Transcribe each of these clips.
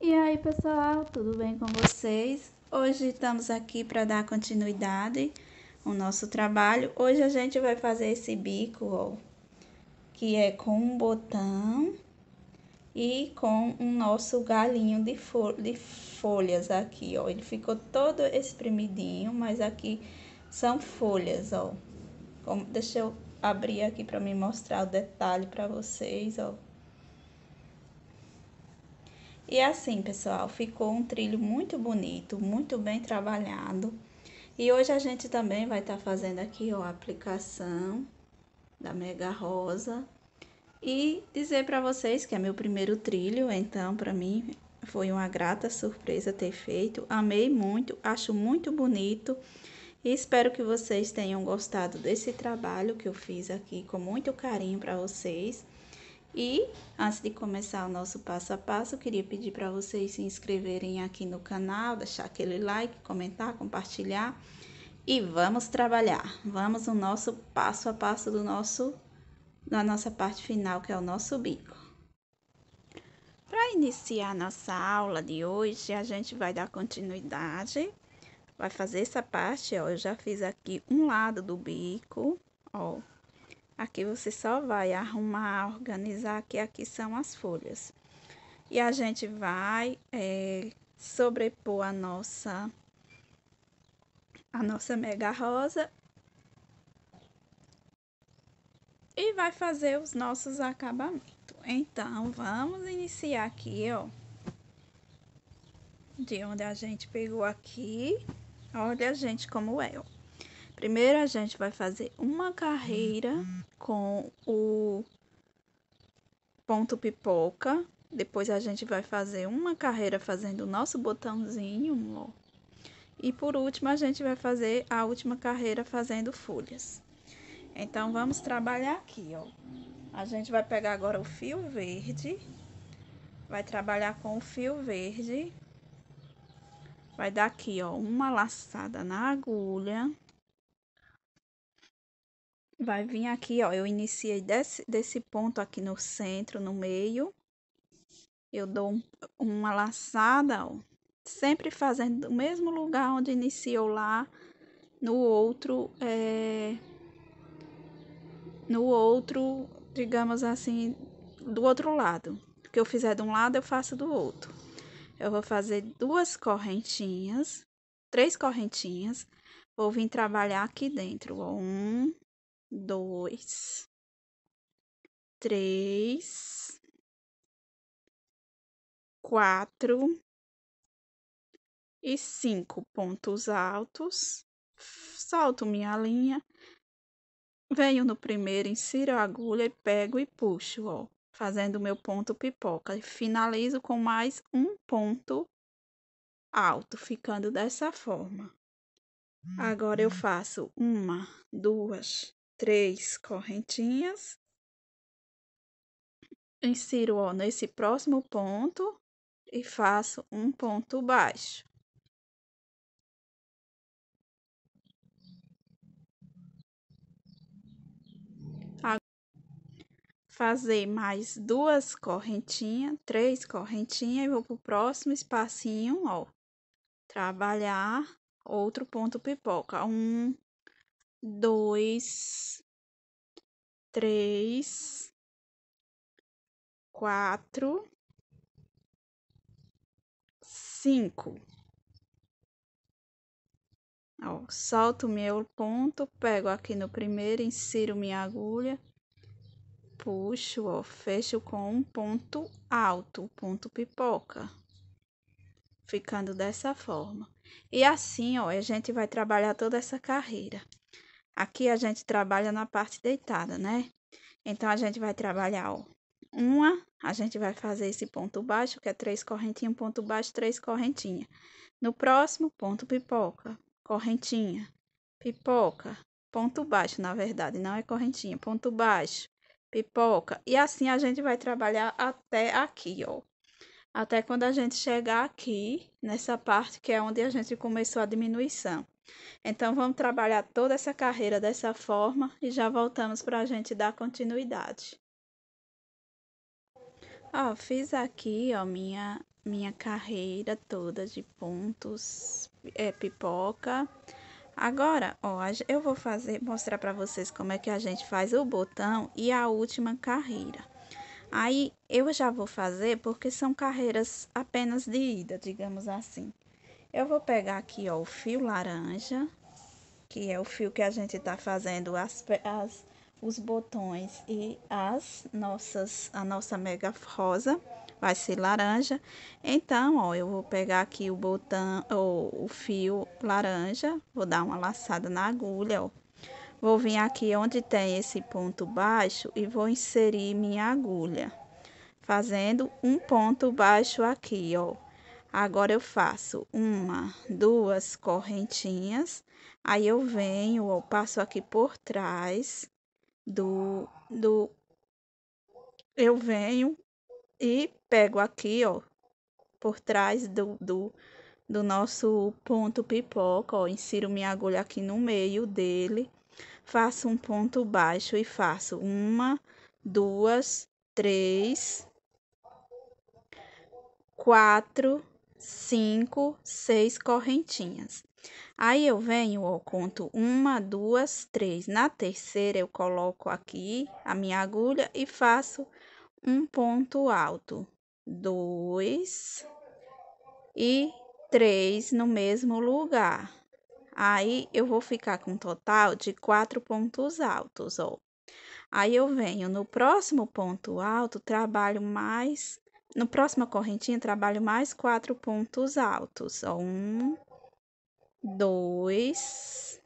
E aí, pessoal, tudo bem com vocês? Hoje estamos aqui para dar continuidade ao nosso trabalho. Hoje a gente vai fazer esse bico, ó, que é com um botão e com o nosso galinho de, de folhas aqui, ó. Ele ficou todo espremidinho, mas aqui são folhas, ó. Como, deixa eu abrir aqui para me mostrar o detalhe para vocês, ó. E é assim, pessoal, ficou um trilho muito bonito, muito bem trabalhado. E hoje a gente também vai estar tá fazendo aqui, ó, a aplicação da Mega Rosa. E dizer para vocês que é meu primeiro trilho, então para mim foi uma grata surpresa ter feito. Amei muito, acho muito bonito. E espero que vocês tenham gostado desse trabalho que eu fiz aqui com muito carinho para vocês. E antes de começar o nosso passo a passo, eu queria pedir para vocês se inscreverem aqui no canal, deixar aquele like, comentar, compartilhar e vamos trabalhar. Vamos no nosso passo a passo do nosso da nossa parte final, que é o nosso bico. Para iniciar nossa aula de hoje, a gente vai dar continuidade vai fazer essa parte, ó, eu já fiz aqui um lado do bico, ó. Aqui você só vai arrumar, organizar, que aqui são as folhas. E a gente vai é, sobrepor a nossa, a nossa mega rosa. E vai fazer os nossos acabamentos. Então, vamos iniciar aqui, ó. De onde a gente pegou aqui. Olha, gente, como é. Ó. Primeiro a gente vai fazer uma carreira com o ponto pipoca. Depois a gente vai fazer uma carreira fazendo o nosso botãozinho, ó. E por último a gente vai fazer a última carreira fazendo folhas. Então vamos trabalhar aqui, ó. A gente vai pegar agora o fio verde, vai trabalhar com o fio verde Vai dar aqui, ó, uma laçada na agulha. Vai vir aqui, ó, eu iniciei desse, desse ponto aqui no centro, no meio. Eu dou um, uma laçada, ó, sempre fazendo o mesmo lugar onde iniciou lá, no outro, é... No outro, digamos assim, do outro lado. O que eu fizer de um lado, eu faço do outro eu vou fazer duas correntinhas, três correntinhas, vou vir trabalhar aqui dentro. Um, dois, três, quatro e cinco pontos altos. Solto minha linha, venho no primeiro, insiro a agulha e pego e puxo, ó fazendo meu ponto pipoca. Finalizo com mais um ponto alto, ficando dessa forma. Agora eu uhum. faço uma, duas, três correntinhas. Insiro ó, nesse próximo ponto e faço um ponto baixo. fazer mais duas correntinhas, três correntinhas e vou pro próximo espacinho, ó. Trabalhar outro ponto pipoca. Um, dois, três, quatro, cinco. Ó, solto meu ponto, pego aqui no primeiro, insiro minha agulha puxo, ó, fecho com um ponto alto, ponto pipoca. Ficando dessa forma. E assim, ó, a gente vai trabalhar toda essa carreira. Aqui a gente trabalha na parte deitada, né? Então, a gente vai trabalhar, ó, uma, a gente vai fazer esse ponto baixo, que é três correntinhas, ponto baixo, três correntinhas. No próximo, ponto pipoca, correntinha, pipoca, ponto baixo, na verdade, não é correntinha, ponto baixo, pipoca. E assim a gente vai trabalhar até aqui, ó. Até quando a gente chegar aqui, nessa parte que é onde a gente começou a diminuição. Então, vamos trabalhar toda essa carreira dessa forma e já voltamos para a gente dar continuidade. Ó, fiz aqui, ó, minha, minha carreira toda de pontos, é, pipoca. Agora, ó, eu vou fazer, mostrar para vocês como é que a gente faz o botão e a última carreira. Aí, eu já vou fazer porque são carreiras apenas de ida, digamos assim. Eu vou pegar aqui, ó, o fio laranja, que é o fio que a gente tá fazendo as, as os botões e as nossas, a nossa mega rosa vai ser laranja. Então, ó, eu vou pegar aqui o botão, ó, o fio laranja, vou dar uma laçada na agulha, ó. Vou vir aqui onde tem esse ponto baixo e vou inserir minha agulha, fazendo um ponto baixo aqui, ó. Agora, eu faço uma, duas correntinhas, aí eu venho, ó, passo aqui por trás do, do... Eu venho e pego aqui, ó, por trás do, do, do nosso ponto pipoca, ó, insiro minha agulha aqui no meio dele, faço um ponto baixo e faço uma, duas, três, quatro, cinco, seis correntinhas. Aí eu venho, ó, conto uma, duas, três. Na terceira, eu coloco aqui a minha agulha e faço um ponto alto dois e três no mesmo lugar. Aí, eu vou ficar com um total de quatro pontos altos, ó. Aí, eu venho no próximo ponto alto, trabalho mais... No próxima correntinha, trabalho mais quatro pontos altos, ó. Um, dois,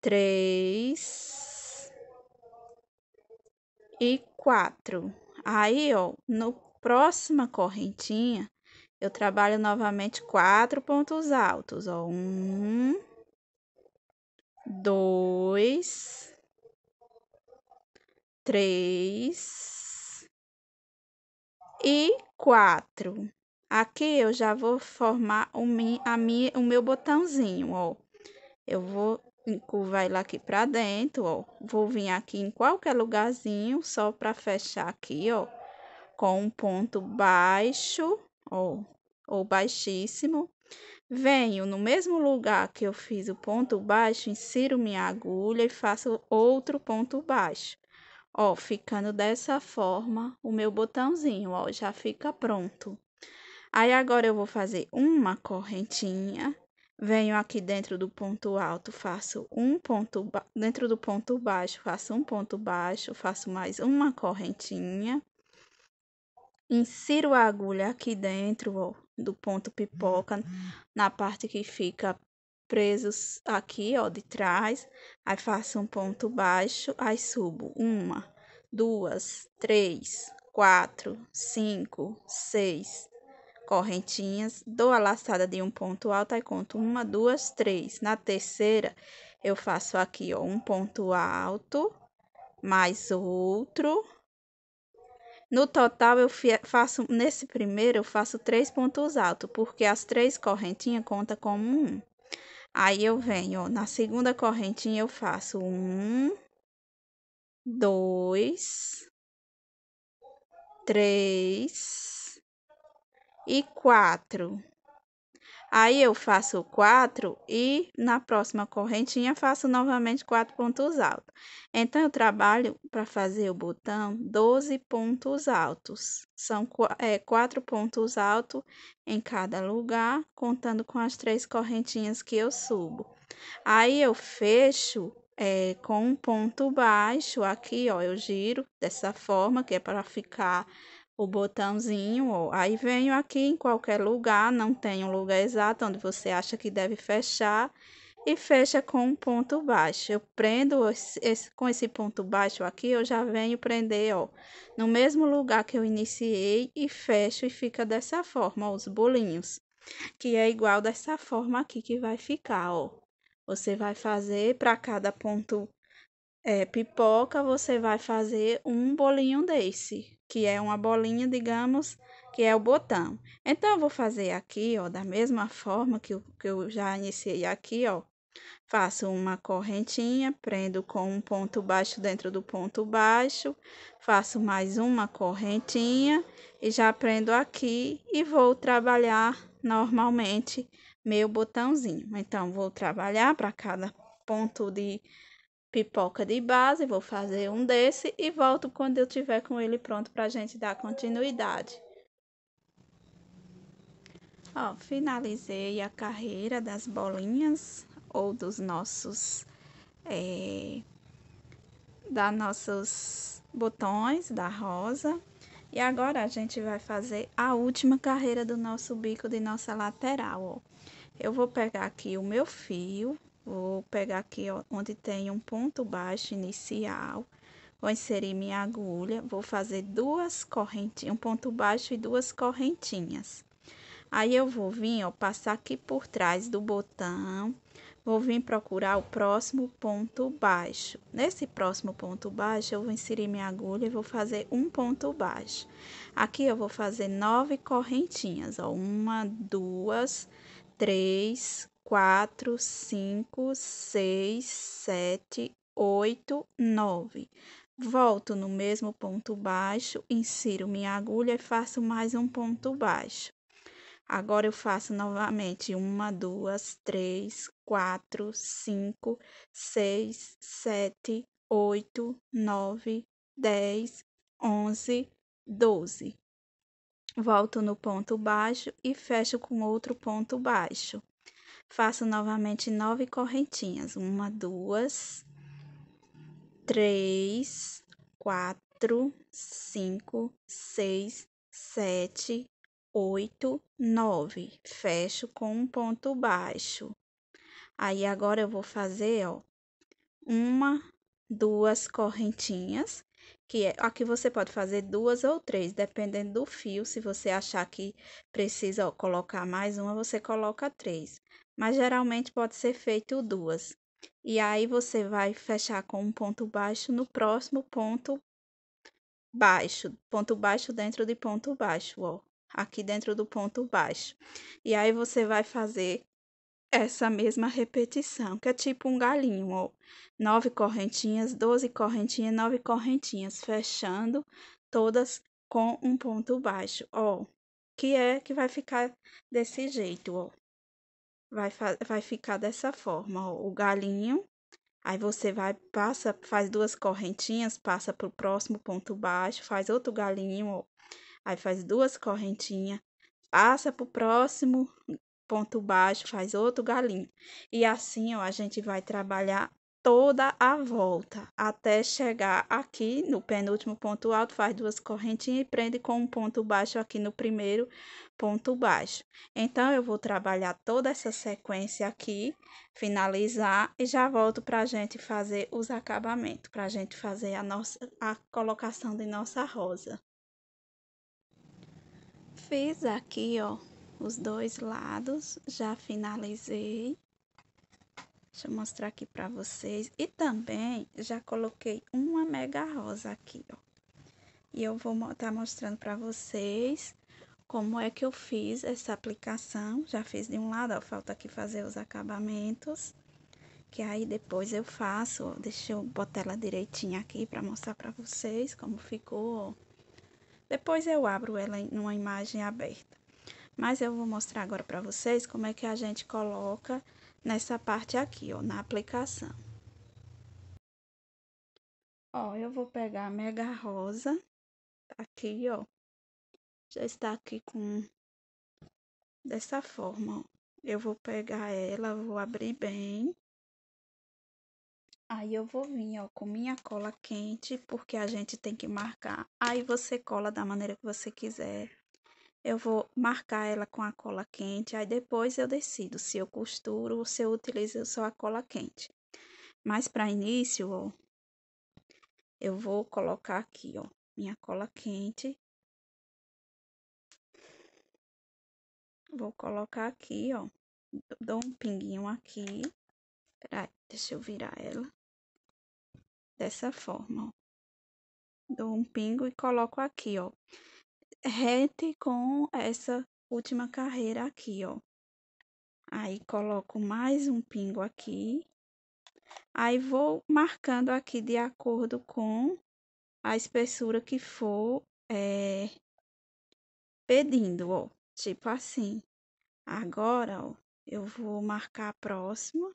três e quatro. Aí, ó, no próxima correntinha, eu trabalho novamente quatro pontos altos, ó. Um, dois, três e quatro. Aqui eu já vou formar o, mi, a mi, o meu botãozinho, ó. Eu vou vai lá aqui pra dentro, ó. Vou vir aqui em qualquer lugarzinho, só pra fechar aqui, ó. Com um ponto baixo, ó, ou baixíssimo. Venho no mesmo lugar que eu fiz o ponto baixo, insiro minha agulha e faço outro ponto baixo. Ó, ficando dessa forma o meu botãozinho, ó, já fica pronto. Aí, agora eu vou fazer uma correntinha Venho aqui dentro do ponto alto, faço um ponto dentro do ponto baixo, faço um ponto baixo, faço mais uma correntinha. Insiro a agulha aqui dentro ó, do ponto pipoca, na parte que fica presos aqui, ó, de trás. Aí faço um ponto baixo, aí subo uma, duas, três, quatro, cinco, seis, correntinhas, dou a laçada de um ponto alto e conto uma, duas, três. Na terceira, eu faço aqui, ó, um ponto alto, mais outro. No total, eu faço, nesse primeiro, eu faço três pontos altos, porque as três correntinhas conta como um. Aí, eu venho, ó, na segunda correntinha, eu faço um, dois, três, e quatro. Aí eu faço quatro e na próxima correntinha faço novamente quatro pontos altos. Então eu trabalho para fazer o botão 12 pontos altos. São é, quatro pontos altos em cada lugar, contando com as três correntinhas que eu subo. Aí eu fecho é, com um ponto baixo aqui, ó, eu giro dessa forma, que é para ficar o botãozinho, ó. aí venho aqui em qualquer lugar, não tem um lugar exato onde você acha que deve fechar, e fecha com um ponto baixo. Eu prendo esse, esse, com esse ponto baixo aqui, eu já venho prender, ó, no mesmo lugar que eu iniciei e fecho e fica dessa forma, ó, os bolinhos. Que é igual dessa forma aqui que vai ficar, ó. Você vai fazer para cada ponto é, pipoca, você vai fazer um bolinho desse, que é uma bolinha, digamos, que é o botão. Então, eu vou fazer aqui, ó, da mesma forma que eu, que eu já iniciei aqui, ó. Faço uma correntinha, prendo com um ponto baixo dentro do ponto baixo, faço mais uma correntinha e já prendo aqui e vou trabalhar normalmente meu botãozinho. Então, vou trabalhar para cada ponto de pipoca de base, vou fazer um desse e volto quando eu tiver com ele pronto para a gente dar continuidade. Ó, finalizei a carreira das bolinhas ou dos nossos, é, da nossos botões da rosa. E agora a gente vai fazer a última carreira do nosso bico de nossa lateral, ó. Eu vou pegar aqui o meu fio, Vou pegar aqui ó, onde tem um ponto baixo inicial. Vou inserir minha agulha, vou fazer duas correntinhas, um ponto baixo e duas correntinhas. Aí, eu vou vir, ó, passar aqui por trás do botão, vou vir procurar o próximo ponto baixo. Nesse próximo ponto baixo, eu vou inserir minha agulha e vou fazer um ponto baixo. Aqui, eu vou fazer nove correntinhas, ó, uma, duas, três, quatro, cinco, seis, sete, oito, nove. Volto no mesmo ponto baixo, insiro minha agulha e faço mais um ponto baixo. Agora eu faço novamente uma, duas, três, quatro, cinco, seis, sete, oito, nove, dez, onze, doze. Volto no ponto baixo e fecho com outro ponto baixo. Faço novamente nove correntinhas. Uma, duas, três, quatro, cinco, seis, sete, oito, nove. Fecho com um ponto baixo. Aí, agora eu vou fazer, ó, uma, duas correntinhas, que é, aqui você pode fazer duas ou três, dependendo do fio. Se você achar que precisa ó, colocar mais uma, você coloca três mas geralmente pode ser feito duas. E aí você vai fechar com um ponto baixo no próximo ponto baixo, ponto baixo dentro de ponto baixo, ó, aqui dentro do ponto baixo. E aí você vai fazer essa mesma repetição, que é tipo um galinho, ó. Nove correntinhas, doze correntinhas, nove correntinhas, fechando todas com um ponto baixo, ó. Que é que vai ficar desse jeito, ó vai, vai ficar dessa forma, ó, o galinho. Aí você vai, passa, faz duas correntinhas, passa para o próximo ponto baixo, faz outro galinho, ó. Aí faz duas correntinhas, passa para o próximo ponto baixo, faz outro galinho. E assim, ó, a gente vai trabalhar toda a volta até chegar aqui no penúltimo ponto alto, faz duas correntinhas e prende com um ponto baixo aqui no primeiro ponto baixo. Então, eu vou trabalhar toda essa sequência aqui, finalizar e já volto para a gente fazer os acabamentos, para a gente fazer a, nossa, a colocação de nossa rosa. Fiz aqui, ó, os dois lados, já finalizei. Deixa eu mostrar aqui para vocês. E também já coloquei uma mega rosa aqui, ó. E eu vou estar tá mostrando para vocês como é que eu fiz essa aplicação. Já fiz de um lado, ó, falta aqui fazer os acabamentos. Que aí depois eu faço, ó, deixa eu botar ela direitinha aqui para mostrar para vocês como ficou, ó. Depois eu abro ela em uma imagem aberta. Mas eu vou mostrar agora para vocês como é que a gente coloca nessa parte aqui, ó, na aplicação. Ó, eu vou pegar a mega rosa, tá aqui, ó, já está aqui com, dessa forma, ó. Eu vou pegar ela, vou abrir bem. Aí eu vou vir, ó, com minha cola quente, porque a gente tem que marcar. Aí você cola da maneira que você quiser eu vou marcar ela com a cola quente, aí depois eu decido se eu costuro ou se eu utilizo só a cola quente. Mas para início, ó, eu vou colocar aqui, ó, minha cola quente. Vou colocar aqui, ó, dou um pinguinho aqui. Peraí, deixa eu virar ela. Dessa forma, ó. Dou um pingo e coloco aqui, ó rete com essa última carreira aqui, ó. Aí, coloco mais um pingo aqui. Aí, vou marcando aqui de acordo com a espessura que for é, pedindo, ó. Tipo assim. Agora, ó, eu vou marcar a próxima.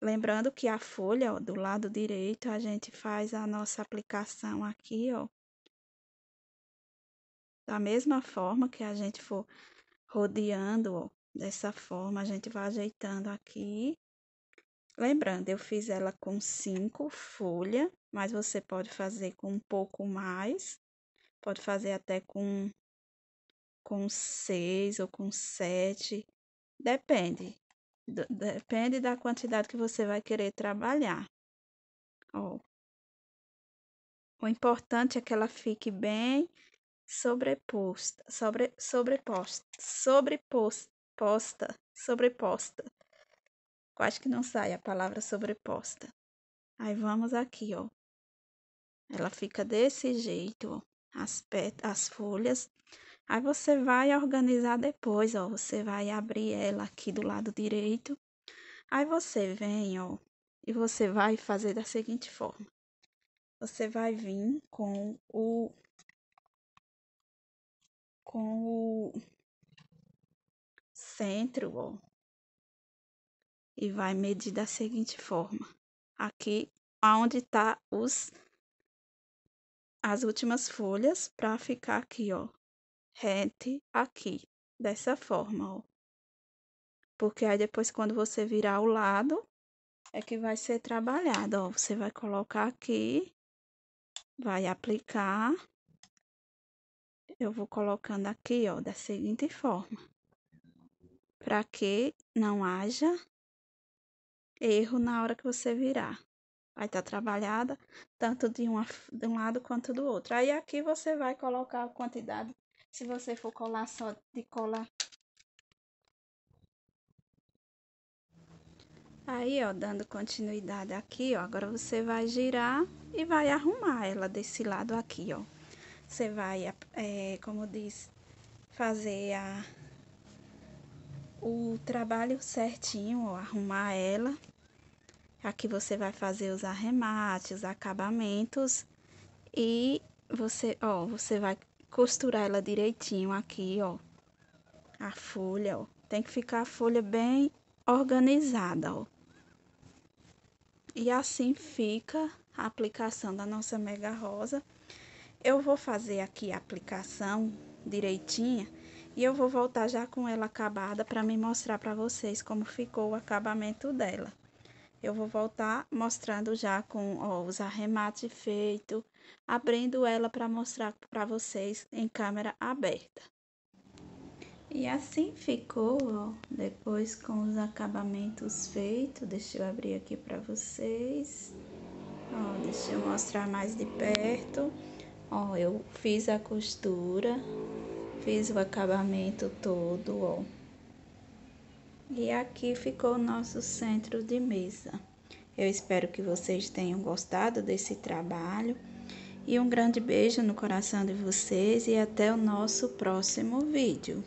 Lembrando que a folha, ó, do lado direito, a gente faz a nossa aplicação aqui, ó. Da mesma forma que a gente for rodeando, ó, dessa forma, a gente vai ajeitando aqui. Lembrando, eu fiz ela com cinco folhas, mas você pode fazer com um pouco mais. Pode fazer até com, com seis ou com sete, depende. Depende da quantidade que você vai querer trabalhar. Ó. O importante é que ela fique bem sobreposta, sobre, sobreposta, sobreposta, sobreposta. Quase que não sai a palavra sobreposta. Aí vamos aqui, ó. Ela fica desse jeito, ó. As, as folhas. Aí você vai organizar depois, ó. Você vai abrir ela aqui do lado direito. Aí você vem, ó, e você vai fazer da seguinte forma. Você vai vir com o com o centro, ó, e vai medir da seguinte forma. Aqui, aonde tá os as últimas folhas para ficar aqui, ó, rente aqui, dessa forma, ó. Porque aí depois quando você virar o lado, é que vai ser trabalhado, ó. Você vai colocar aqui, vai aplicar eu vou colocando aqui, ó, da seguinte forma. Para que não haja erro na hora que você virar. Vai estar tá trabalhada tanto de, uma, de um lado quanto do outro. Aí aqui você vai colocar a quantidade, se você for colar só de cola. Aí, ó, dando continuidade aqui, ó, agora você vai girar e vai arrumar ela desse lado aqui, ó você vai, é, como diz, fazer a, o trabalho certinho, arrumar ela. Aqui você vai fazer os arremates, acabamentos e você, ó, você vai costurar ela direitinho aqui, ó. A folha, ó. Tem que ficar a folha bem organizada, ó. E assim fica a aplicação da nossa mega rosa. Eu vou fazer aqui a aplicação direitinha e eu vou voltar já com ela acabada para me mostrar para vocês como ficou o acabamento dela. Eu vou voltar mostrando já com ó, os arremates feitos, abrindo ela para mostrar para vocês em câmera aberta. E assim ficou, ó, depois com os acabamentos feitos, deixa eu abrir aqui para vocês, ó, deixa eu mostrar mais de perto. Ó, eu fiz a costura, fiz o acabamento todo, ó. E aqui ficou o nosso centro de mesa. Eu espero que vocês tenham gostado desse trabalho. E um grande beijo no coração de vocês e até o nosso próximo vídeo.